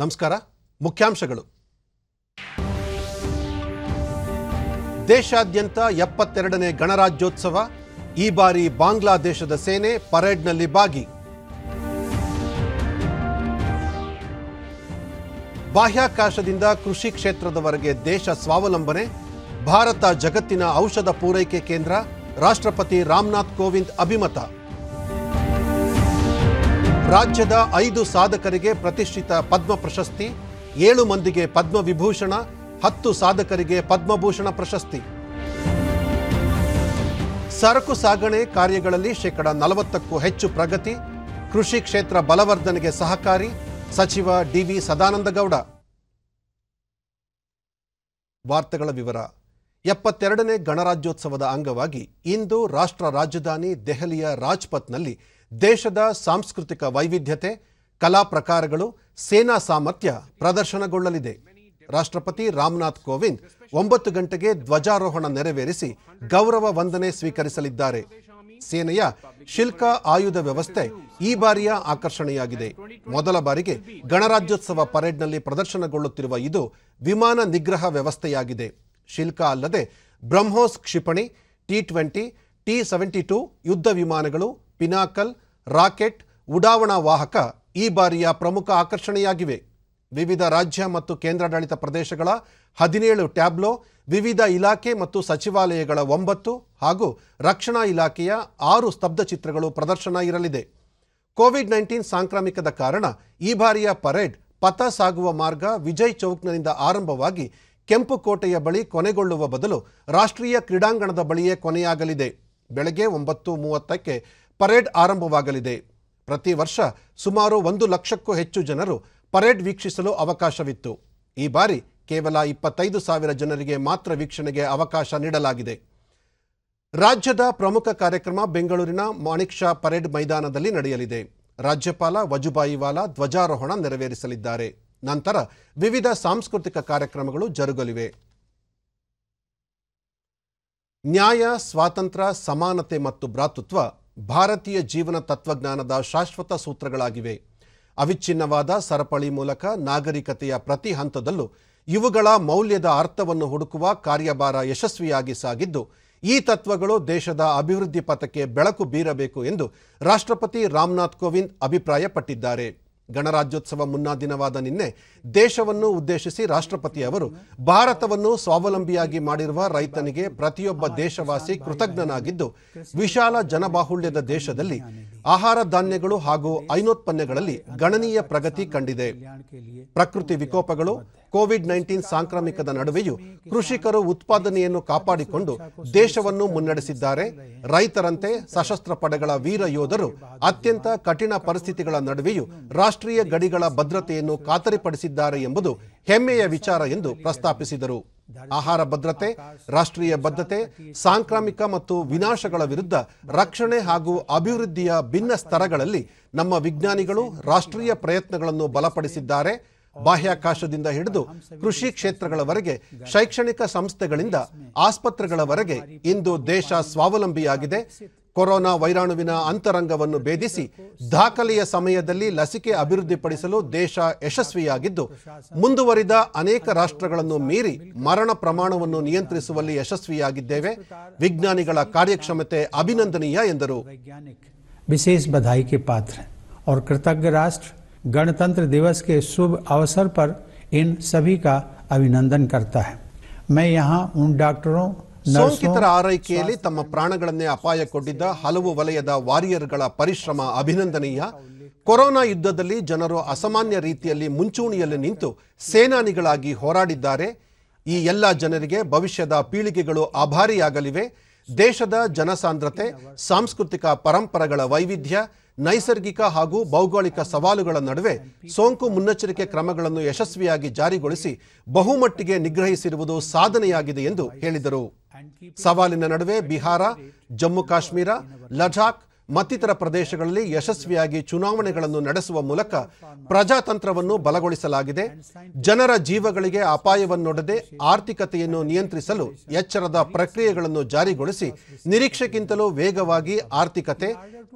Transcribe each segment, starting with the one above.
ನಮಸ್ಕಾರ ಮುಖ್ಯಾಂಶಗಳು ದೇಶಾದ್ಯಂತ ಎಪ್ಪತ್ತೆರಡನೇ ಗಣರಾಜ್ಯೋತ್ಸವ ಈ ಬಾರಿ ಬಾಂಗ್ಲಾದೇಶದ ಸೇನೆ ಪರೇಡ್ನಲ್ಲಿ ಭಾಗಿ ಬಾಹ್ಯಾಕಾಶದಿಂದ ಕೃಷಿ ಕ್ಷೇತ್ರದವರೆಗೆ ದೇಶ ಸ್ವಾವಲಂಬನೆ ಭಾರತ ಜಗತ್ತಿನ ಔಷಧ ಪೂರೈಕೆ ಕೇಂದ್ರ ರಾಷ್ಟ್ರಪತಿ ರಾಮನಾಥ್ ಕೋವಿಂದ್ ಅಭಿಮತ ರಾಜ್ಯದ ಐದು ಸಾಧಕರಿಗೆ ಪ್ರತಿಷ್ಠಿತ ಪದ್ಮ ಪ್ರಶಸ್ತಿ ಏಳು ಮಂದಿಗೆ ಪದ್ಮ ವಿಭೂಷಣ ಹತ್ತು ಸಾಧಕರಿಗೆ ಪದ್ಮಭೂಷಣ ಪ್ರಶಸ್ತಿ ಸರಕು ಸಾಗಣೆ ಕಾರ್ಯಗಳಲ್ಲಿ ಶೇಕಡ ನಲವತ್ತಕ್ಕೂ ಹೆಚ್ಚು ಪ್ರಗತಿ ಕೃಷಿ ಕ್ಷೇತ್ರ ಬಲವರ್ಧನೆಗೆ ಸಹಕಾರಿ ಸಚಿವ ಡಿವಿ ಸದಾನಂದಗೌಡ ವಾರ್ತೆಗಳ ವಿವರ ಎಪ್ಪತ್ತೆರಡನೇ ಗಣರಾಜ್ಯೋತ್ಸವದ ಅಂಗವಾಗಿ ಇಂದು ರಾಷ್ಟ್ರ ರಾಜಧಾನಿ ದೆಹಲಿಯ ರಾಜ್ಪಥ್ನಲ್ಲಿ ದೇಶದ ಸಾಂಸ್ಕೃತಿಕ ವೈವಿಧ್ಯತೆ ಕಲಾ ಪ್ರಕಾರಗಳು ಸೇನಾ ಸಾಮರ್ಥ್ಯ ಪ್ರದರ್ಶನಗೊಳ್ಳಲಿದೆ ರಾಷ್ಟ್ರಪತಿ ರಾಮನಾಥ್ ಕೋವಿಂದ್ ಒಂಬತ್ತು ಗಂಟೆಗೆ ಧ್ವಜಾರೋಹಣ ನೆರವೇರಿಸಿ ಗೌರವ ವಂದನೆ ಸ್ವೀಕರಿಸಲಿದ್ದಾರೆ ಸೇನೆಯ ಶಿಲ್ಕ ಆಯುಧ ವ್ಯವಸ್ಥೆ ಈ ಬಾರಿಯ ಆಕರ್ಷಣೆಯಾಗಿದೆ ಮೊದಲ ಬಾರಿಗೆ ಗಣರಾಜ್ಯೋತ್ಸವ ಪರೇಡ್ನಲ್ಲಿ ಪ್ರದರ್ಶನಗೊಳ್ಳುತ್ತಿರುವ ಇದು ವಿಮಾನ ನಿಗ್ರಹ ವ್ಯವಸ್ಥೆಯಾಗಿದೆ ಶಿಲ್ಕ ಅಲ್ಲದೆ ಬ್ರಹ್ಮೋಸ್ ಕ್ಷಿಪಣಿ T twenty T seventy two ಯುದ್ಧ ವಿಮಾನಗಳು ಪಿನಾಕಲ್ ರಾಕೆಟ್ ಉಡಾವಣಾ ವಾಹಕ ಈ ಬಾರಿಯ ಪ್ರಮುಖ ಆಕರ್ಷಣೆಯಾಗಿವೆ ವಿವಿಧ ರಾಜ್ಯ ಮತ್ತು ಕೇಂದ್ರಾಡಳಿತ ಪ್ರದೇಶಗಳ ಹದಿನೇಳು ಟ್ಯಾಬ್ಲೋ ವಿವಿಧ ಇಲಾಖೆ ಮತ್ತು ಸಚಿವಾಲಯಗಳ ಒಂಬತ್ತು ಹಾಗೂ ರಕ್ಷಣಾ ಇಲಾಖೆಯ ಆರು ಸ್ತಬ್ಧ ಚಿತ್ರಗಳು ಪ್ರದರ್ಶನ ಇರಲಿದೆ ಕೋವಿಡ್ ನೈನ್ಟೀನ್ ಸಾಂಕ್ರಾಮಿಕದ ಕಾರಣ ಈ ಬಾರಿಯ ಪರೇಡ್ ಪಥ ಸಾಗುವ ಮಾರ್ಗ ವಿಜಯ್ ಚೌಕ್ನಿಂದ ಆರಂಭವಾಗಿ ಕೆಂಪು ಕೋಟೆಯ ಬಳಿ ಕೊನೆಗೊಳ್ಳುವ ಬದಲು ರಾಷ್ಟ್ರೀಯ ಕ್ರೀಡಾಂಗಣದ ಬಳಿಯೇ ಕೊನೆಯಾಗಲಿದೆ ಬೆಳಗ್ಗೆ ಒಂಬತ್ತು ಮೂವತ್ತಕ್ಕೆ ಪರೇಡ್ ಆರಂಭವಾಗಲಿದೆ ಪ್ರತಿ ವರ್ಷ ಸುಮಾರು ಒಂದು ಲಕ್ಷಕ್ಕೂ ಹೆಚ್ಚು ಜನರು ಪರೇಡ್ ವೀಕ್ಷಿಸಲು ಅವಕಾಶವಿತ್ತು ಈ ಬಾರಿ ಕೇವಲ ಇಪ್ಪತ್ತೈದು ಸಾವಿರ ಜನರಿಗೆ ಮಾತ್ರ ವೀಕ್ಷಣೆಗೆ ಅವಕಾಶ ನೀಡಲಾಗಿದೆ ರಾಜ್ಯದ ಪ್ರಮುಖ ಕಾರ್ಯಕ್ರಮ ಬೆಂಗಳೂರಿನ ಮಾಣಿಕ್ ಶಾ ಪರೇಡ್ ಮೈದಾನದಲ್ಲಿ ನಡೆಯಲಿದೆ ರಾಜ್ಯಪಾಲ ವಜುಭಾಯಿ ವಾಲಾ ಧ್ವಜಾರೋಹಣ ನೆರವೇರಿಸಲಿದ್ದಾರೆ ನಂತರ ವಿವಿಧ ಸಾಂಸ್ಕೃತಿಕ ಕಾರ್ಯಕ್ರಮಗಳು ಜರುಗಲಿವೆ ನ್ಯಾಯ ಸ್ವಾತಂತ್ರ್ಯ ಸಮಾನತೆ ಮತ್ತು ಭ್ರಾತೃತ್ವ ಭಾರತೀಯ ಜೀವನ ತತ್ವಜ್ಞಾನದ ಶಾಶ್ವತ ಸೂತ್ರಗಳಾಗಿವೆ ಅವಿಚ್ಛಿನ್ನವಾದ ಸರಪಳಿ ಮೂಲಕ ನಾಗರಿಕತೆಯ ಪ್ರತಿ ಹಂತದಲ್ಲೂ ಇವುಗಳ ಮೌಲ್ಯದ ಅರ್ಥವನ್ನು ಹುಡುಕುವ ಕಾರ್ಯಭಾರ ಯಶಸ್ವಿಯಾಗಿ ಸಾಗಿದ್ದು ಈ ತತ್ವಗಳು ದೇಶದ ಅಭಿವೃದ್ಧಿ ಪಥಕ್ಕೆ ಬೆಳಕು ಬೀರಬೇಕು ಎಂದು ರಾಷ್ಟ್ರಪತಿ ರಾಮನಾಥ್ ಕೋವಿಂದ್ ಅಭಿಪ್ರಾಯಪಟ್ಟಿದ್ದಾರೆ ಗಣರಾಜ್ಯೋತ್ಸವ ಮುನ್ನಾ ದಿನವಾದ ನಿನ್ನೆ ದೇಶವನ್ನು ಉದ್ದೇಶಿಸಿ ರಾಷ್ಟ್ರಪತಿ ಅವರು ಭಾರತವನ್ನು ಸ್ವಾವಲಂಬಿಯಾಗಿ ಮಾಡಿರುವ ರೈತನಿಗೆ ಪ್ರತಿಯೊಬ್ಬ ದೇಶವಾಸಿ ಕೃತಜ್ಞನಾಗಿದ್ದು ವಿಶಾಲ ಜನಬಾಹುಳ್ಯದ ದೇಶದಲ್ಲಿ ಆಹಾರ ಧಾನ್ಯಗಳು ಹಾಗೂ ಐನೋತ್ಪನ್ನಗಳಲ್ಲಿ ಗಣನೀಯ ಪ್ರಗತಿ ಕಂಡಿದೆ ಪ್ರಕೃತಿ ವಿಕೋಪಗಳು ಕೋವಿಡ್ ನೈನ್ಟೀನ್ ಸಾಂಕ್ರಾಮಿಕದ ನಡುವೆಯೂ ಕೃಷಿಕರು ಉತ್ಪಾದನೆಯನ್ನು ಕಾಪಾಡಿಕೊಂಡು ದೇಶವನ್ನು ಮುನ್ನಡೆಸಿದ್ದಾರೆ ರೈತರಂತೆ ಸಶಸ್ತ್ರ ಪಡೆಗಳ ವೀರ ಯೋಧರು ಅತ್ಯಂತ ಕಠಿಣ ಪರಿಸ್ಥಿತಿಗಳ ನಡುವೆಯೂ ರಾಷ್ಟ್ರೀಯ ಗಡಿಗಳ ಭದ್ರತೆಯನ್ನು ಖಾತರಿಪಡಿಸಿದ್ದಾರೆ ಎಂಬುದು ಹೆಮ್ಮೆಯ ವಿಚಾರ ಎಂದು ಪ್ರಸ್ತಾಪಿಸಿದರು ಆಹಾರ ಭದ್ರತೆ ರಾಷ್ಟ್ರೀಯ ಬದ್ಧತೆ ಸಾಂಕ್ರಾಮಿಕ ಮತ್ತು ವಿನಾಶಗಳ ವಿರುದ್ಧ ರಕ್ಷಣೆ ಹಾಗೂ ಅಭಿವೃದ್ಧಿಯ ಭಿನ್ನ ಸ್ತರಗಳಲ್ಲಿ ನಮ್ಮ ವಿಜ್ಞಾನಿಗಳು ರಾಷ್ಟ್ರೀಯ ಪ್ರಯತ್ನಗಳನ್ನು ಬಲಪಡಿಸಿದ್ದಾರೆ ಬಾಹ್ಯಾಕಾಶದಿಂದ ಹಿಡಿದು ಕೃಷಿ ಕ್ಷೇತ್ರಗಳವರೆಗೆ ಶೈಕ್ಷಣಿಕ ಸಂಸ್ಥೆಗಳಿಂದ ಆಸ್ಪತ್ರೆಗಳವರೆಗೆ ಇಂದು ದೇಶ ಸ್ವಾವಲಂಬಿಯಾಗಿದೆ ಕೊರೋನಾ ವೈರಾಣುವಿನ ಅಂತರಂಗವನ್ನು ಭೇದಿಸಿ ದಾಖಲೆಯ ಸಮಯದಲ್ಲಿ ಲಸಿಕೆ ಅಭಿವೃದ್ಧಿಪಡಿಸಲು ದೇಶ ಯಶಸ್ವಿಯಾಗಿದ್ದು ಮುಂದುವರಿದ ಅನೇಕ ರಾಷ್ಟ್ರಗಳನ್ನು ಮೀರಿ ಮರಣ ಪ್ರಮಾಣವನ್ನು ನಿಯಂತ್ರಿಸುವಲ್ಲಿ ಯಶಸ್ವಿಯಾಗಿದ್ದೇವೆ ವಿಜ್ಞಾನಿಗಳ ಕಾರ್ಯಕ್ಷಮತೆ ಅಭಿನಂದನೀಯ ಎಂದರು ವಿಶೇಷ ಬಧಾಯಿ ಪಾತ್ರ ಅವ್ರ ಕೃತಜ್ಞ गणतंत्र दिवस के शुभ अवसर पर इन सभी का ಅಭಿನಂದನ್ ಕರ್ತಾ यहाँ उन ಡಾಕ್ಟರು ಸೋಂಕಿತರ ಆರೈಕೆಯಲ್ಲಿ ತಮ್ಮ ಪ್ರಾಣಗಳನ್ನೇ ಅಪಾಯ ಕೊಟ್ಟಿದ್ದ ಹಲವು ವಲಯದ ವಾರಿಯರ್ಗಳ ಪರಿಶ್ರಮ ಅಭಿನಂದನೀಯ ಕೊರೋನಾ ಯುದ್ಧದಲ್ಲಿ ಜನರು ಅಸಾಮಾನ್ಯ ರೀತಿಯಲ್ಲಿ ಮುಂಚೂಣಿಯಲ್ಲಿ ನಿಂತು ಸೇನಾನಿಗಳಾಗಿ ಹೋರಾಡಿದ್ದಾರೆ ಈ ಎಲ್ಲ ಜನರಿಗೆ ಭವಿಷ್ಯದ ಪೀಳಿಗೆಗಳು ಆಭಾರಿಯಾಗಲಿವೆ ದೇಶದ ಜನಸಾಂದ್ರತೆ ಸಾಂಸ್ಕೃತಿಕ ಪರಂಪರೆಗಳ ವೈವಿಧ್ಯ ನೈಸರ್ಗಿಕ ಹಾಗೂ ಭೌಗೋಳಿಕ ಸವಾಲುಗಳ ನಡುವೆ ಸೋಂಕು ಮುನ್ನೆಚ್ಚರಿಕೆ ಕ್ರಮಗಳನ್ನು ಯಶಸ್ವಿಯಾಗಿ ಜಾರಿಗೊಳಿಸಿ ಬಹುಮಟ್ಟಿಗೆ ನಿಗ್ರಹಿಸಿರುವುದು ಸಾಧನೆಯಾಗಿದೆ ಎಂದು ಹೇಳಿದರು ಸವಾಲಿನ ನಡುವೆ ಬಿಹಾರ ಜಮ್ಮು ಕಾಶ್ಮೀರ ಲಡಾಖ್ ಮತ್ತಿತರ ಪ್ರದೇಶಗಳಲ್ಲಿ ಯಶಸ್ವಿಯಾಗಿ ಚುನಾವಣೆಗಳನ್ನು ನಡೆಸುವ ಮೂಲಕ ಪ್ರಜಾತಂತ್ರವನ್ನು ಬಲಗೊಳಿಸಲಾಗಿದೆ ಜನರ ಜೀವಗಳಿಗೆ ಅಪಾಯವನ್ನೊಡದೆ ಆರ್ಥಿಕತೆಯನ್ನು ನಿಯಂತ್ರಿಸಲು ಎಚ್ಚರದ ಪ್ರಕ್ರಿಯೆಗಳನ್ನು ಜಾರಿಗೊಳಿಸಿ ನಿರೀಕ್ಷೆಗಿಂತಲೂ ವೇಗವಾಗಿ ಆರ್ಥಿಕತೆ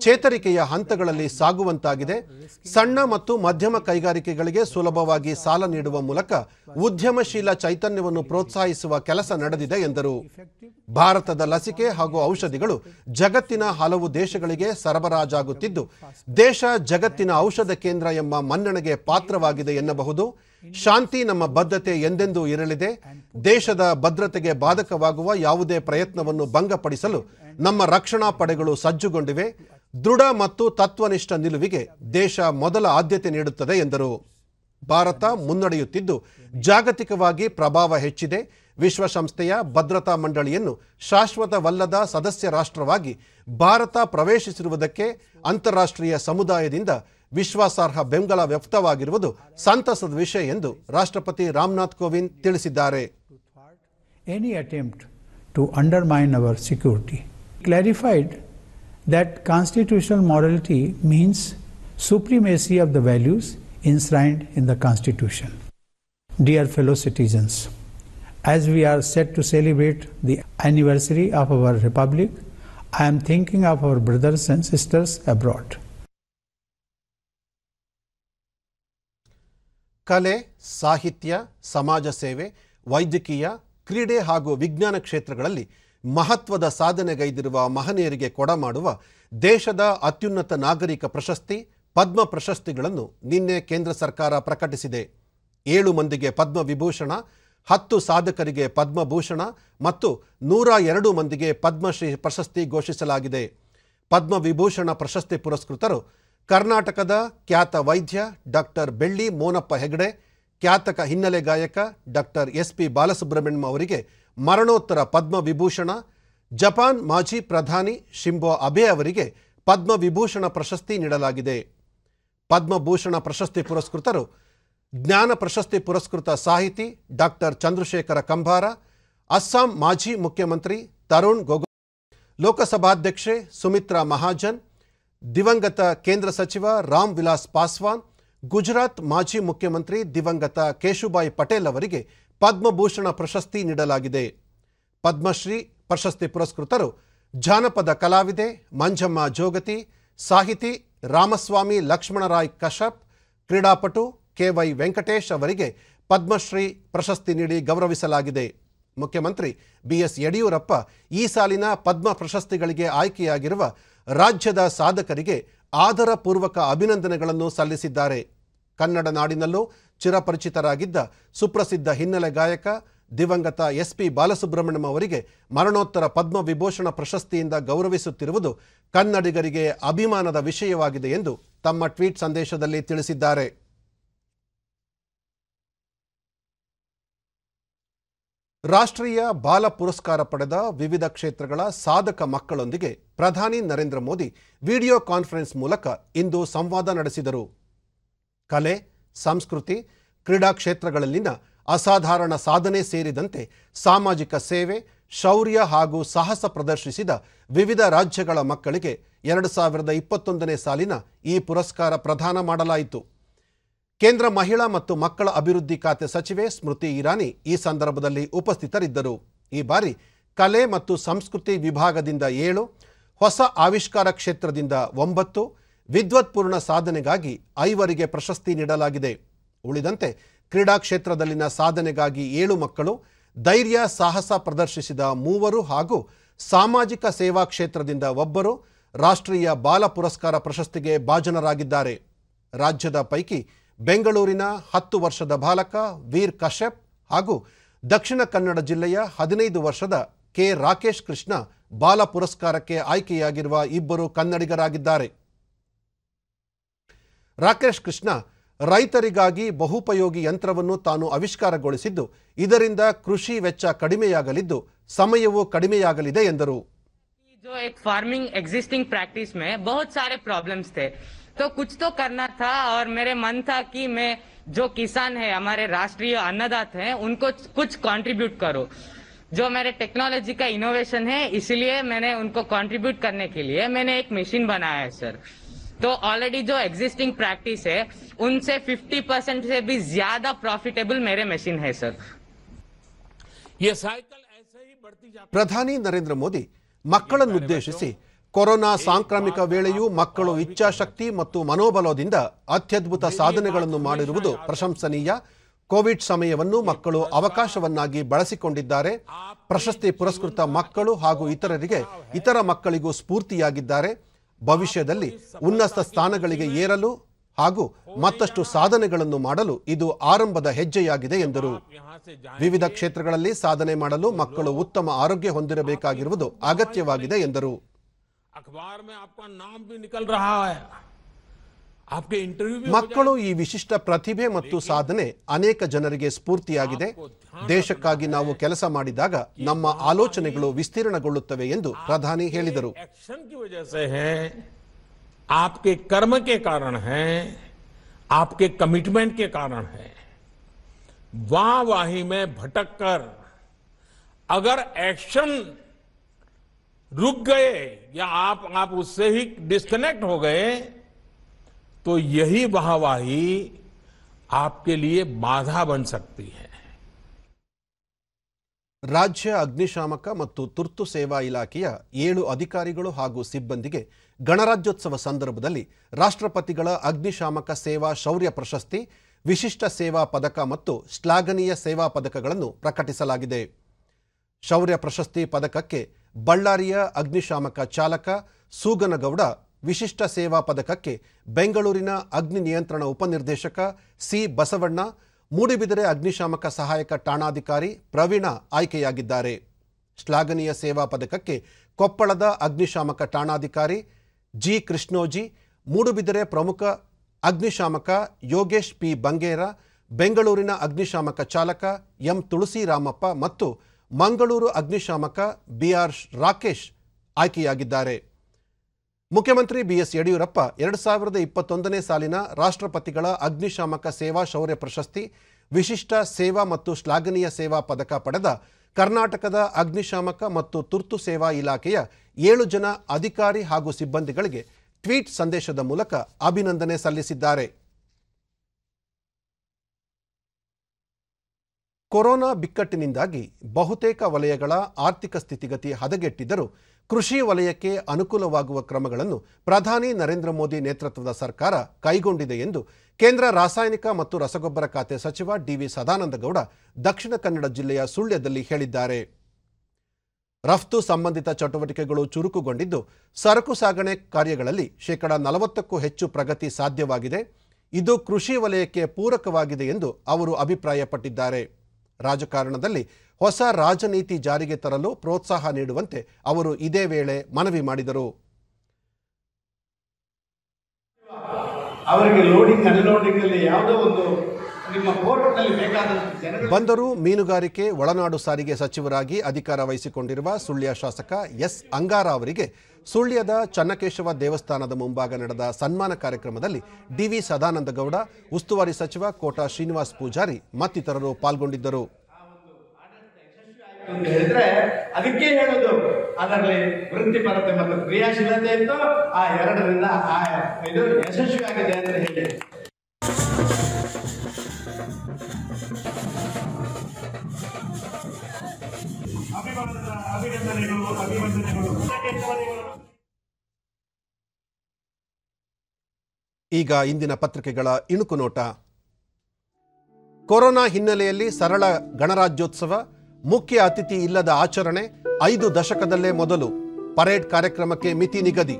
ಚೇತರಿಕೆಯ ಹಂತಗಳಲ್ಲಿ ಸಾಗುವಂತಾಗಿದೆ ಸಣ್ಣ ಮತ್ತು ಮಧ್ಯಮ ಕೈಗಾರಿಕೆಗಳಿಗೆ ಸುಲಭವಾಗಿ ಸಾಲ ನೀಡುವ ಮೂಲಕ ಉದ್ಯಮಶೀಲ ಚೈತನ್ಯವನ್ನು ಪ್ರೋತ್ಸಾಹಿಸುವ ಕೆಲಸ ನಡೆದಿದೆ ಎಂದರು ಭಾರತದ ಲಸಿಕೆ ಹಾಗೂ ಔಷಧಿಗಳು ಜಗತ್ತಿನ ಹಲವು ದೇಶಗಳಿಗೆ ಸರಬರಾಜಾಗುತ್ತಿದ್ದು ದೇಶ ಜಗತ್ತಿನ ಔಷಧ ಕೇಂದ್ರ ಎಂಬ ಮನ್ನಣೆಗೆ ಪಾತ್ರವಾಗಿದೆ ಎನ್ನಬಹುದು ಶಾಂತಿ ನಮ್ಮ ಬದ್ಧತೆ ಎಂದೆಂದೂ ಇರಲಿದೆ ದೇಶದ ಭದ್ರತೆಗೆ ಬಾಧಕವಾಗುವ ಯಾವುದೇ ಪ್ರಯತ್ನವನ್ನು ಭಂಗಪಡಿಸಲು ನಮ್ಮ ರಕ್ಷಣಾ ಪಡೆಗಳು ಸಜ್ಜುಗೊಂಡಿವೆ ದೃಢ ಮತ್ತು ತತ್ವನಿಷ್ಠ ನಿಲುವಿಗೆ ದೇಶ ಮೊದಲ ಆದ್ಯತೆ ನೀಡುತ್ತದೆ ಎಂದರು ಭಾರತ ಮುನ್ನಡೆಯುತ್ತಿದ್ದು ಜಾಗತಿಕವಾಗಿ ಪ್ರಭಾವ ಹೆಚ್ಚಿದೆ ವಿಶ್ವಸಂಸ್ಥೆಯ ಭದ್ರತಾ ಮಂಡಳಿಯನ್ನು ಶಾಶ್ವತವಲ್ಲದ ಸದಸ್ಯ ರಾಷ್ಟ್ರವಾಗಿ ಭಾರತ ಪ್ರವೇಶಿಸಿರುವುದಕ್ಕೆ ಅಂತಾರಾಷ್ಟ್ರೀಯ ಸಮುದಾಯದಿಂದ ವಿಶ್ವಾಸಾರ್ಹ ಬೆಂಬಲ ವ್ಯಕ್ತವಾಗಿರುವುದು ಸಂತಸದ ವಿಷಯ ಎಂದು ರಾಷ್ಟ್ರಪತಿ ರಾಮನಾಥ್ ಕೋವಿಂದ್ ತಿಳಿಸಿದ್ದಾರೆ any attempt to undermine our security clarified that constitutional morality means supremacy of the values enshrined in the constitution dear fellow citizens as we are set to celebrate the anniversary of our Republic, I am thinking of our brothers and sisters abroad. ಕಲೆ ಸಾಹಿತ್ಯ ಸಮಾಜ ಸೇವೆ ವೈದ್ಯಕೀಯ ಕ್ರೀಡೆ ಹಾಗೂ ವಿಜ್ಞಾನ ಕ್ಷೇತ್ರಗಳಲ್ಲಿ ಮಹತ್ವದ ಸಾಧನೆಗೈದಿರುವ ಮಹನೀಯರಿಗೆ ಕೊಡಮಾಡುವ ದೇಶದ ಅತ್ಯುನ್ನತ ನಾಗರಿಕ ಪ್ರಶಸ್ತಿ ಪದ್ಮ ಪ್ರಶಸ್ತಿಗಳನ್ನು ನಿನ್ನೆ ಕೇಂದ್ರ ಸರ್ಕಾರ ಪ್ರಕಟಿಸಿದೆ ಏಳು ಮಂದಿಗೆ ಪದ್ಮ ವಿಭೂಷಣ ಹತ್ತು ಸಾಧಕರಿಗೆ ಪದ್ಮಭೂಷಣ ಮತ್ತು ನೂರ ಎರಡು ಮಂದಿಗೆ ಪದ್ಮಶ್ರೀ ಪ್ರಶಸ್ತಿ ಘೋಷಿಸಲಾಗಿದೆ ಪದ್ಮವಿಭೂಷಣ ಪ್ರಶಸ್ತಿ ಪುರಸ್ಕೃತರು ಕರ್ನಾಟಕದ ಖ್ಯಾತ ವೈದ್ಯ ಡಾಕ್ಟರ್ ಬೆಳ್ಳಿ ಮೋನಪ್ಪ ಹೆಗಡೆ ಖ್ಯಾತಕ ಹಿನ್ನೆಲೆ ಗಾಯಕ ಡಾಕ್ಟರ್ ಎಸ್ ಪಿ ಬಾಲಸುಬ್ರಹ್ಮಣ್ಯ ಅವರಿಗೆ ಮರಣೋತ್ತರ ಪದ್ಮವಿಭೂಷಣ ಜಪಾನ್ ಮಾಜಿ ಪ್ರಧಾನಿ ಶಿಂಬೋ ಅಬೆ ಅವರಿಗೆ ಪದ್ಮವಿಭೂಷಣ ಪ್ರಶಸ್ತಿ ನೀಡಲಾಗಿದೆ ಪದ್ಮಭೂಷಣ ಪ್ರಶಸ್ತಿ ಪುರಸ್ಕೃತರು ಜ್ಞಾನ ಪ್ರಶಸ್ತಿ ಪುರಸ್ಕೃತ ಸಾಹಿತಿ ಡಾಕ್ಟರ್ ಚಂದ್ರಶೇಖರ ಕಂಬಾರ ಅಸ್ಸಾಂ ಮಾಜಿ ಮುಖ್ಯಮಂತ್ರಿ ತರುಣ್ ಗೊಗೊಯ್ ಲೋಕಸಭಾಧ್ಯಕ್ಷೆ ಸುಮಿತ್ರಾ ಮಹಾಜನ್ ದಿವಂಗತ ಕೇಂದ್ರ ಸಚಿವ ರಾಮ್ ವಿಲಾಸ್ ಪಾಸ್ವಾನ್ ಗುಜರಾತ್ ಮಾಜಿ ಮುಖ್ಯಮಂತ್ರಿ ದಿವಂಗತ ಕೇಶುಬಾಯಿ ಪಟೇಲ್ ಅವರಿಗೆ ಪದ್ಮಭೂಷಣ ಪ್ರಶಸ್ತಿ ನೀಡಲಾಗಿದೆ ಪದ್ಮಶ್ರೀ ಪ್ರಶಸ್ತಿ ಪುರಸ್ಕೃತರು ಜಾನಪದ ಕಲಾವಿದೆ ಮಂಜಮ್ಮ ಜೋಗತಿ ಸಾಹಿತಿ ರಾಮಸ್ವಾಮಿ ಲಕ್ಷ್ಮಣರಾಯ್ ಕಶಪ್ ಕ್ರೀಡಾಪಟು ಕೆ ವೈ ವೆಂಕಟೇಶ್ ಅವರಿಗೆ ಪದ್ಮಶ್ರೀ ಪ್ರಶಸ್ತಿ ನೀಡಿ ಗೌರವಿಸಲಾಗಿದೆ ಮುಖ್ಯಮಂತ್ರಿ ಬಿಎಸ್ ಯಡಿಯೂರಪ್ಪ ಈ ಸಾಲಿನ ಪದ್ಮ ಪ್ರಶಸ್ತಿಗಳಿಗೆ ಆಯ್ಕೆಯಾಗಿರುವ ರಾಜ್ಯದ ಸಾಧಕರಿಗೆ ಆದರಪೂರ್ವಕ ಅಭಿನಂದನೆಗಳನ್ನು ಸಲ್ಲಿಸಿದ್ದಾರೆ ಕನ್ನಡ ನಾಡಿನಲ್ಲೂ ಚಿರಪರಿಚಿತರಾಗಿದ್ದ ಸುಪ್ರಸಿದ್ಧ ಹಿನ್ನೆಲೆ ಗಾಯಕ ದಿವಂಗತ ಎಸ್ಪಿ ಬಾಲಸುಬ್ರಹ್ಮಣ್ಯಂ ಅವರಿಗೆ ಮರಣೋತ್ತರ ಪದ್ಮ ವಿಭೂಷಣ ಪ್ರಶಸ್ತಿಯಿಂದ ಗೌರವಿಸುತ್ತಿರುವುದು ಕನ್ನಡಿಗರಿಗೆ ಅಭಿಮಾನದ ವಿಷಯವಾಗಿದೆ ಎಂದು ತಮ್ಮ ಟ್ವೀಟ್ ಸಂದೇಶದಲ್ಲಿ ತಿಳಿಸಿದ್ದಾರೆ ರಾಷ್ಟ್ರೀಯ ಬಾಲ ಪುರಸ್ಕಾರ ಪಡೆದ ವಿವಿಧ ಕ್ಷೇತ್ರಗಳ ಸಾಧಕ ಮಕ್ಕಳೊಂದಿಗೆ ಪ್ರಧಾನಿ ನರೇಂದ್ರ ಮೋದಿ ವಿಡಿಯೋ ಕಾನ್ಫರೆನ್ಸ್ ಮೂಲಕ ಇಂದು ಸಂವಾದ ನಡೆಸಿದರು ಕಲೆ ಸಂಸ್ಕೃತಿ ಕ್ರೀಡಾ ಕ್ಷೇತ್ರಗಳಲ್ಲಿನ ಅಸಾಧಾರಣ ಸಾಧನೆ ಸೇರಿದಂತೆ ಸಾಮಾಜಿಕ ಸೇವೆ ಶೌರ್ಯ ಹಾಗೂ ಸಾಹಸ ಪ್ರದರ್ಶಿಸಿದ ವಿವಿಧ ರಾಜ್ಯಗಳ ಮಕ್ಕಳಿಗೆ ಎರಡು ಸಾವಿರದ ಇಪ್ಪತ್ತೊಂದನೇ ಸಾಲಿನ ಈ ಪುರಸ್ಕಾರ ಪ್ರದಾನ ಮಾಡಲಾಯಿತು ಕೇಂದ್ರ ಮಹಿಳಾ ಮತ್ತು ಮಕ್ಕಳ ಅಭಿವೃದ್ಧಿ ಖಾತೆ ಸಚಿವೆ ಸ್ಮೃತಿ ಇರಾನಿ ಈ ಸಂದರ್ಭದಲ್ಲಿ ಉಪಸ್ಥಿತರಿದ್ದರು ಈ ಬಾರಿ ಕಲೆ ಮತ್ತು ಸಂಸ್ಕೃತಿ ವಿಭಾಗದಿಂದ ಏಳು ಹೊಸ ಆವಿಷ್ಕಾರ ಕ್ಷೇತ್ರದಿಂದ ಒಂಬತ್ತು ವಿದ್ವತ್ಪೂರ್ಣ ಸಾಧನೆಗಾಗಿ ಐವರಿಗೆ ಪ್ರಶಸ್ತಿ ನೀಡಲಾಗಿದೆ ಉಳಿದಂತೆ ಕ್ರೀಡಾ ಕ್ಷೇತ್ರದಲ್ಲಿನ ಸಾಧನೆಗಾಗಿ ಏಳು ಮಕ್ಕಳು ಧೈರ್ಯ ಸಾಹಸ ಪ್ರದರ್ಶಿಸಿದ ಮೂವರು ಹಾಗೂ ಸಾಮಾಜಿಕ ಸೇವಾ ಕ್ಷೇತ್ರದಿಂದ ಒಬ್ಬರು ರಾಷ್ಟ್ರೀಯ ಬಾಲ ಪುರಸ್ಕಾರ ಪ್ರಶಸ್ತಿಗೆ ಭಾಜನರಾಗಿದ್ದಾರೆ ರಾಜ್ಯದ ಪೈಕಿ ಬೆಂಗಳೂರಿನ ಹತ್ತು ವರ್ಷದ ಬಾಲಕ ವೀರ್ ಕಶ್ಯಪ್ ಹಾಗೂ ದಕ್ಷಿಣ ಕನ್ನಡ ಜಿಲ್ಲೆಯ ಹದಿನೈದು ವರ್ಷದ ಕೆ ರಾಕೇಶ್ ಕೃಷ್ಣ ಬಾಲ ಪುರಸ್ಕಾರಕ್ಕೆ ಆಯ್ಕೆಯಾಗಿರುವ ಇಬ್ಬರು ಕನ್ನಡಿಗರಾಗಿದ್ದಾರೆ ರಾಕೇಶ್ ಕೃಷ್ಣ ರೈತರಿಗಾಗಿ ಬಹುಪಯೋಗಿ ಯಂತ್ರವನ್ನು ತಾನು ಆವಿಷ್ಕಾರಗೊಳಿಸಿದ್ದು ಇದರಿಂದ ಕೃಷಿ ವೆಚ್ಚ ಕಡಿಮೆಯಾಗಲಿದ್ದು ಸಮಯವೂ ಕಡಿಮೆಯಾಗಲಿದೆ ಎಂದರು farming existing practice existing practice तो कुछ तो करना था और मेरे मन था कि मैं जो किसान है हमारे राष्ट्रीय अन्नदाता हैं उनको कुछ कंट्रीब्यूट करो जो मेरे टेक्नोलॉजी का इनोवेशन है इसलिए मैंने उनको कंट्रीब्यूट करने के लिए मैंने एक मशीन बनाया है सर तो ऑलरेडी जो एग्जिस्टिंग प्रैक्टिस है उनसे 50 परसेंट से भी ज्यादा प्रॉफिटेबल मेरे मशीन है सर ये साइकिल ऐसे ही बढ़ती जा प्रधानी नरेंद्र मोदी तो से ಕೊರೋನಾ ಸಾಂಕ್ರಾಮಿಕ ವೇಳೆಯೂ ಮಕ್ಕಳು ಇಚ್ಛಾಶಕ್ತಿ ಮತ್ತು ಮನೋಬಲದಿಂದ ಅತ್ಯದ್ಭುತ ಸಾಧನೆಗಳನ್ನು ಮಾಡಿರುವುದು ಪ್ರಶಂಸನೀಯ ಕೋವಿಡ್ ಸಮಯವನ್ನು ಮಕ್ಕಳು ಅವಕಾಶವನ್ನಾಗಿ ಬಳಸಿಕೊಂಡಿದ್ದಾರೆ ಪ್ರಶಸ್ತಿ ಪುರಸ್ಕೃತ ಮಕ್ಕಳು ಹಾಗೂ ಇತರರಿಗೆ ಇತರ ಮಕ್ಕಳಿಗೂ ಸ್ಫೂರ್ತಿಯಾಗಿದ್ದಾರೆ ಭವಿಷ್ಯದಲ್ಲಿ ಉನ್ನತ ಸ್ಥಾನಗಳಿಗೆ ಏರಲು ಹಾಗೂ ಮತ್ತಷ್ಟು ಸಾಧನೆಗಳನ್ನು ಮಾಡಲು ಇದು ಆರಂಭದ ಹೆಜ್ಜೆಯಾಗಿದೆ ಎಂದರು ವಿವಿಧ ಕ್ಷೇತ್ರಗಳಲ್ಲಿ ಸಾಧನೆ ಮಾಡಲು ಮಕ್ಕಳು ಉತ್ತಮ ಆರೋಗ್ಯ ಹೊಂದಿರಬೇಕಾಗಿರುವುದು ಅಗತ್ಯವಾಗಿದೆ ಎಂದರು ಅಖಬಾರ ಮಕ್ಕಳು ಈ ವಿಶಿಷ್ಟ ಪ್ರತಿಭೆ ಮತ್ತು ಸಾಧನೆ ಅನೇಕ ಜನರಿಗೆ ಸ್ಫೂರ್ತಿಯಾಗಿದೆ ದೇಶಕ್ಕಾಗಿ ನಾವು ಕೆಲಸ ಮಾಡಿದಾಗ ನಮ್ಮ ಆಲೋಚನೆಗಳು ವಿಸ್ತೀರ್ಣಗೊಳ್ಳುತ್ತವೆ ಎಂದು ಪ್ರಧಾನಿ ಹೇಳಿದರು आपके ಕರ್ಮಕ್ಕೆ ಕಾರಣ कारण है आपके कमिटमेंट के कारण रुक गए या आप आप उससे ही डिस्कनेक्ट हो गए तो यही वाहवाही आपके लिए बाधा बन सकती है ರಾಜ್ಯ ಅಗ್ನಿಶಾಮಕ ಮತ್ತು ತುರ್ತು ಸೇವಾ ಇಲಾಖೆಯ ಏಳು ಅಧಿಕಾರಿಗಳು ಹಾಗೂ ಸಿಬ್ಬಂದಿಗೆ ಗಣರಾಜ್ಯೋತ್ಸವ ಸಂದರ್ಭದಲ್ಲಿ ರಾಷ್ಟ್ರಪತಿಗಳ ಅಗ್ನಿಶಾಮಕ ಸೇವಾ ಶೌರ್ಯ ಪ್ರಶಸ್ತಿ ವಿಶಿಷ್ಟ ಸೇವಾ ಪದಕ ಮತ್ತು ಶ್ಲಾಘನೀಯ ಸೇವಾ ಪದಕಗಳನ್ನು ಪ್ರಕಟಿಸಲಾಗಿದೆ ಶೌರ್ಯ ಪ್ರಶಸ್ತಿ ಪದಕಕ್ಕೆ ಬಳ್ಳಾರಿಯ ಅಗ್ನಿಶಾಮಕ ಚಾಲಕ ಸೂಗನಗೌಡ ವಿಶಿಷ್ಟ ಸೇವಾ ಪದಕಕ್ಕೆ ಬೆಂಗಳೂರಿನ ಅಗ್ನಿ ನಿಯಂತ್ರಣ ಉಪನಿರ್ದೇಶಕ ಸಿ ಬಸವಣ್ಣ ಮೂಡಿಬಿದರೆ ಅಗ್ನಿಶಾಮಕ ಸಹಾಯಕ ಠಾಣಾಧಿಕಾರಿ ಪ್ರವೀಣ ಆಯ್ಕೆಯಾಗಿದ್ದಾರೆ ಶ್ಲಾಘನೀಯ ಸೇವಾ ಪದಕಕ್ಕೆ ಕೊಪ್ಪಳದ ಅಗ್ನಿಶಾಮಕ ಠಾಣಾಧಿಕಾರಿ ಜಿ ಕೃಷ್ಣೋಜಿ ಮೂಡುಬಿದಿರೆ ಪ್ರಮುಖ ಅಗ್ನಿಶಾಮಕ ಯೋಗೇಶ್ ಪಿ ಬಂಗೇರ ಬೆಂಗಳೂರಿನ ಅಗ್ನಿಶಾಮಕ ಚಾಲಕ ಎಂ ತುಳಸಿರಾಮಪ್ಪ ಮತ್ತು ಮಂಗಳೂರು ಅಗ್ನಿಶಾಮಕ ಬಿಆರ್ ರಾಕೇಶ್ ಆಯ್ಕೆಯಾಗಿದ್ದಾರೆ ಮುಖ್ಯಮಂತ್ರಿ ಬಿಎಸ್ ಯಡಿಯೂರಪ್ಪ ಎರಡು ಸಾವಿರದ ಇಪ್ಪತ್ತೊಂದನೇ ಸಾಲಿನ ರಾಷ್ಟ್ರಪತಿಗಳ ಅಗ್ನಿಶಾಮಕ ಸೇವಾ ಶೌರ್ಯ ಪ್ರಶಸ್ತಿ ವಿಶಿಷ್ಟ ಸೇವಾ ಮತ್ತು ಶ್ಲಾಘನೀಯ ಸೇವಾ ಪದಕ ಪಡೆದ ಕರ್ನಾಟಕದ ಅಗ್ನಿಶಾಮಕ ಮತ್ತು ತುರ್ತು ಸೇವಾ ಇಲಾಖೆಯ ಏಳು ಜನ ಅಧಿಕಾರಿ ಹಾಗೂ ಸಿಬ್ಬಂದಿಗಳಿಗೆ ಟ್ವೀಟ್ ಸಂದೇಶದ ಮೂಲಕ ಅಭಿನಂದನೆ ಸಲ್ಲಿಸಿದ್ದಾರೆ ಕೊರೋನಾ ಬಿಕ್ಕಟ್ಟಿನಿಂದಾಗಿ ಬಹುತೇಕ ವಲಯಗಳ ಆರ್ಥಿಕ ಸ್ಥಿತಿಗತಿ ಹದಗೆಟ್ಟಿದ್ದರೂ ಕೃಷಿ ವಲಯಕ್ಕೆ ಅನುಕೂಲವಾಗುವ ಕ್ರಮಗಳನ್ನು ಪ್ರಧಾನಿ ನರೇಂದ್ರ ಮೋದಿ ನೇತೃತ್ವದ ಸರ್ಕಾರ ಕೈಗೊಂಡಿದೆ ಎಂದು ಕೇಂದ್ರ ರಾಸಾಯನಿಕ ಮತ್ತು ರಸಗೊಬ್ಬರ ಖಾತೆ ಸಚಿವ ಡಿವಿ ಸದಾನಂದಗೌಡ ದಕ್ಷಿಣ ಕನ್ನಡ ಜಿಲ್ಲೆಯ ಸುಳ್ಯದಲ್ಲಿ ಹೇಳಿದ್ದಾರೆ ರಫ್ತು ಸಂಬಂಧಿತ ಚಟುವಟಿಕೆಗಳು ಚುರುಕುಗೊಂಡಿದ್ದು ಸರಕು ಸಾಗಣೆ ಕಾರ್ಯಗಳಲ್ಲಿ ಶೇಕಡ ನಲವತ್ತಕ್ಕೂ ಹೆಚ್ಚು ಪ್ರಗತಿ ಸಾಧ್ಯವಾಗಿದೆ ಇದು ಕೃಷಿ ವಲಯಕ್ಕೆ ಪೂರಕವಾಗಿದೆ ಎಂದು ಅವರು ಅಭಿಪ್ರಾಯಪಟ್ಟಿದ್ದಾರೆ ರಾಜಕಾರಣದಲ್ಲಿ ಹೊಸ ರಾಜನೀತಿ ಜಾರಿಗೆ ತರಲು ಪ್ರೋತ್ಸಾಹ ನೀಡುವಂತೆ ಅವರು ಇದೇ ವೇಳೆ ಮನವಿ ಮಾಡಿದರು ಅವರಿಗೆ ಲೋಡಿಂಗ್ ಅನ್ಲೋಡಿಂಗ್ ಅಲ್ಲಿ ಯಾವುದೋ ಒಂದು ಬಂದರು ಮೀನುಗಾರಿಕೆ ಒಳನಾಡು ಸಾರಿಗೆ ಸಚಿವರಾಗಿ ಅಧಿಕಾರ ವಹಿಸಿಕೊಂಡಿರುವ ಸುಳ್ಯ ಶಾಸಕ ಎಸ್ ಅಂಗಾರ ಅವರಿಗೆ ಸುಳ್ಯದ ಚನ್ನಕೇಶವ ದೇವಸ್ಥಾನದ ಮುಂಭಾಗ ನಡೆದ ಸನ್ಮಾನ ಕಾರ್ಯಕ್ರಮದಲ್ಲಿ ಡಿವಿ ಸದಾನಂದಗೌಡ ಉಸ್ತುವಾರಿ ಸಚಿವ ಕೋಟಾ ಶ್ರೀನಿವಾಸ್ ಪೂಜಾರಿ ಮತ್ತಿತರರು ಪಾಲ್ಗೊಂಡಿದ್ದರು ಅಂತ ಹೇಳಿದ್ರೆ ಅದಕ್ಕೆ ಹೇಳೋದು ಅದರಲ್ಲಿ ವೃತ್ತಿಪರತೆ ಮತ್ತು ಇತ್ತು ಆ ಎರಡರಿಂದ ಆ ಇದು ಅಂತ ಹೇಳಿ ಈಗ ಇಂದಿನ ಪತ್ರಿಕೆಗಳ ಇಣುಕು ನೋಟ ಕೊರೋನಾ ಹಿನ್ನೆಲೆಯಲ್ಲಿ ಸರಳ ಗಣರಾಜ್ಯೋತ್ಸವ ಮುಖ್ಯ ಅತಿಥಿ ಇಲ್ಲದ ಆಚರಣೆ ಐದು ದಶಕದಲ್ಲೇ ಮೊದಲು ಪರೇಡ್ ಕಾರ್ಯಕ್ರಮಕ್ಕೆ ಮಿತಿ ನಿಗದಿ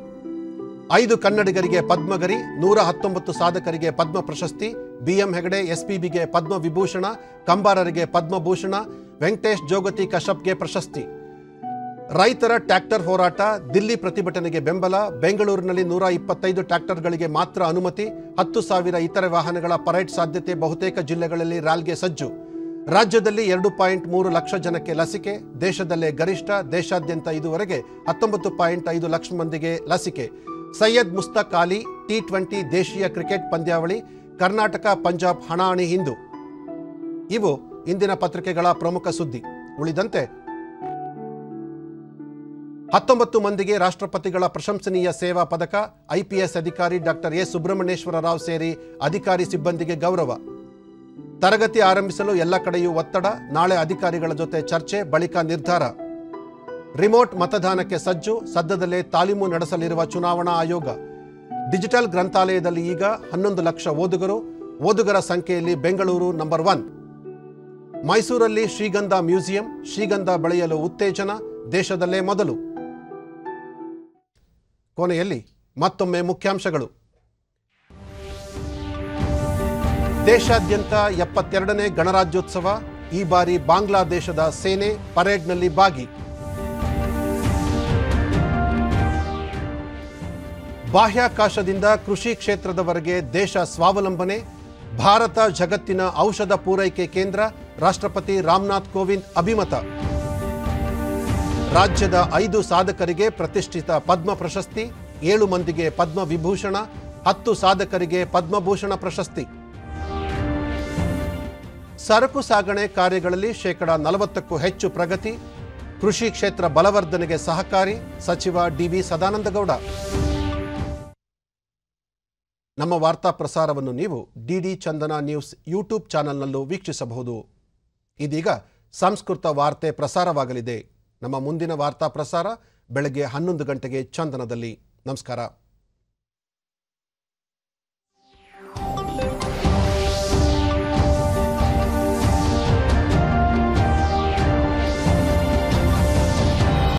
ಐದು ಕನ್ನಡಿಗರಿಗೆ ಪದ್ಮಗರಿ ನೂರ ಹತ್ತೊಂಬತ್ತು ಸಾಧಕರಿಗೆ ಪದ್ಮ ಪ್ರಶಸ್ತಿ ಬಿಎಂ ಹೆಗಡೆ ಎಸ್ಪಿಬಿಗೆ ಪದ್ಮ ವಿಭೂಷಣ ಕಂಬಾರರಿಗೆ ಪದ್ಮಭೂಷಣ ವೆಂಕಟೇಶ್ ಜೋಗತಿ ಕಶ್ಯಪ್ಗೆ ಪ್ರಶಸ್ತಿ ರೈತರ ಟ್ರ್ಯಾಕ್ಟರ್ ಹೋರಾಟ ದಿಲ್ಲಿ ಪ್ರತಿಭಟನೆಗೆ ಬೆಂಬಲ ಬೆಂಗಳೂರಿನಲ್ಲಿ ನೂರ ಇಪ್ಪತ್ತೈದು ಟ್ರ್ಯಾಕ್ಟರ್ಗಳಿಗೆ ಮಾತ್ರ ಅನುಮತಿ ಹತ್ತು ಸಾವಿರ ಇತರೆ ವಾಹನಗಳ ಪರೇಡ್ ಸಾಧ್ಯತೆ ಬಹುತೇಕ ಜಿಲ್ಲೆಗಳಲ್ಲಿ ರ್ಯಾಲ್ಗೆ ಸಜ್ಜು ರಾಜ್ಯದಲ್ಲಿ ಎರಡು ಪಾಯಿಂಟ್ ಮೂರು ಲಕ್ಷ ಜನಕ್ಕೆ ಲಸಿಕೆ ದೇಶದಲ್ಲೇ ಗರಿಷ್ಠ ದೇಶಾದ್ಯಂತ ಇದುವರೆಗೆ ಹತ್ತೊಂಬತ್ತು ಪಾಯಿಂಟ್ ಐದು ಲಕ್ಷ ಮಂದಿಗೆ ಲಸಿಕೆ ಸೈಯದ್ ಮುಸ್ತಕ್ ಅಲಿ ಟಿ ಟ್ವೆಂಟಿ ದೇಶೀಯ ಕ್ರಿಕೆಟ್ ಪಂದ್ಯಾವಳಿ ಕರ್ನಾಟಕ ಪಂಜಾಬ್ ಹಣಾಹಣಿ ಹಿಂದೂ ಇವು ಇಂದಿನ ಪತ್ರಿಕೆಗಳ ಪ್ರಮುಖ ಸುದ್ದಿ ಉಳಿದಂತೆ ಹತ್ತೊಂಬತ್ತು ಮಂದಿಗೆ ರಾಷ್ಟ್ರಪತಿಗಳ ಪ್ರಶಂಸನೀಯ ಸೇವಾ ಪದಕ ಐಪಿಎಸ್ ಅಧಿಕಾರಿ ಡಾಕ್ಟರ್ ಎ ಸುಬ್ರಹ್ಮಣ್ಯೇಶ್ವರ ರಾವ್ ಸೇರಿ ಅಧಿಕಾರಿ ಸಿಬ್ಬಂದಿಗೆ ಗೌರವ ತರಗತಿ ಆರಂಭಿಸಲು ಎಲ್ಲ ಕಡೆಯೂ ಒತ್ತಡ ನಾಳೆ ಅಧಿಕಾರಿಗಳ ಜೊತೆ ಚರ್ಚೆ ಬಳಿಕ ನಿರ್ಧಾರ ರಿಮೋಟ್ ಮತದಾನಕ್ಕೆ ಸಜ್ಜು ಸದ್ಯದಲ್ಲೇ ತಾಲೀಮು ನಡೆಸಲಿರುವ ಚುನಾವಣಾ ಆಯೋಗ ಡಿಜಿಟಲ್ ಗ್ರಂಥಾಲಯದಲ್ಲಿ ಈಗ ಹನ್ನೊಂದು ಲಕ್ಷ ಓದುಗರು ಓದುಗರ ಸಂಖ್ಯೆಯಲ್ಲಿ ಬೆಂಗಳೂರು ನಂಬರ್ ಒನ್ ಮೈಸೂರಲ್ಲಿ ಶ್ರೀಗಂಧ ಮ್ಯೂಸಿಯಂ ಶ್ರೀಗಂಧ ಬೆಳೆಯಲು ಉತ್ತೇಜನ ದೇಶದಲ್ಲೇ ಮೊದಲು ಕೊನೆಯಲ್ಲಿ ಮತ್ತೊಮ್ಮೆ ಮುಖ್ಯಾಂಶಗಳು ದೇಶಾದ್ಯಂತ ಎಪ್ಪತ್ತೆರಡನೇ ಗಣರಾಜ್ಯೋತ್ಸವ ಈ ಬಾರಿ ಬಾಂಗ್ಲಾದೇಶದ ಸೇನೆ ಪರೇಡ್ನಲ್ಲಿ ಭಾಗಿ ಬಾಹ್ಯಾಕಾಶದಿಂದ ಕೃಷಿ ಕ್ಷೇತ್ರದವರೆಗೆ ದೇಶ ಸ್ವಾವಲಂಬನೆ ಭಾರತ ಜಗತ್ತಿನ ಔಷಧ ಪೂರೈಕೆ ಕೇಂದ್ರ ರಾಷ್ಟ್ರಪತಿ ರಾಮನಾಥ್ ಕೋವಿಂದ್ ಅಭಿಮತ ರಾಜ್ಯದ ಐದು ಸಾಧಕರಿಗೆ ಪ್ರತಿಷ್ಠಿತ ಪದ್ಮ ಪ್ರಶಸ್ತಿ ಏಳು ಮಂದಿಗೆ ಪದ್ಮ ವಿಭೂಷಣ ಹತ್ತು ಸಾಧಕರಿಗೆ ಪದ್ಮಭೂಷಣ ಪ್ರಶಸ್ತಿ ಸರಕು ಸಾಗಣೆ ಕಾರ್ಯಗಳಲ್ಲಿ ಶೇಕಡ ನಲವತ್ತಕ್ಕೂ ಹೆಚ್ಚು ಪ್ರಗತಿ ಕೃಷಿ ಕ್ಷೇತ್ರ ಬಲವರ್ಧನೆಗೆ ಸಹಕಾರಿ ಸಚಿವ ಡಿವಿ ಸದಾನಂದಗೌಡ ನಮ್ಮ ವಾರ್ತಾ ಪ್ರಸಾರವನ್ನು ನೀವು ಡಿಡಿ ಚಂದನ ನ್ಯೂಸ್ ಯೂಟ್ಯೂಬ್ ಚಾನೆಲ್ನಲ್ಲೂ ವೀಕ್ಷಿಸಬಹುದು ಇದೀಗ ಸಂಸ್ಕೃತ ವಾರ್ತೆ ಪ್ರಸಾರವಾಗಲಿದೆ ನಮ್ಮ ಮುಂದಿನ ವಾರ್ತಾ ಪ್ರಸಾರ ಬೆಳಗ್ಗೆ ಹನ್ನೊಂದು ಗಂಟೆಗೆ ಚಂದನದಲ್ಲಿ ನಮಸ್ಕಾರ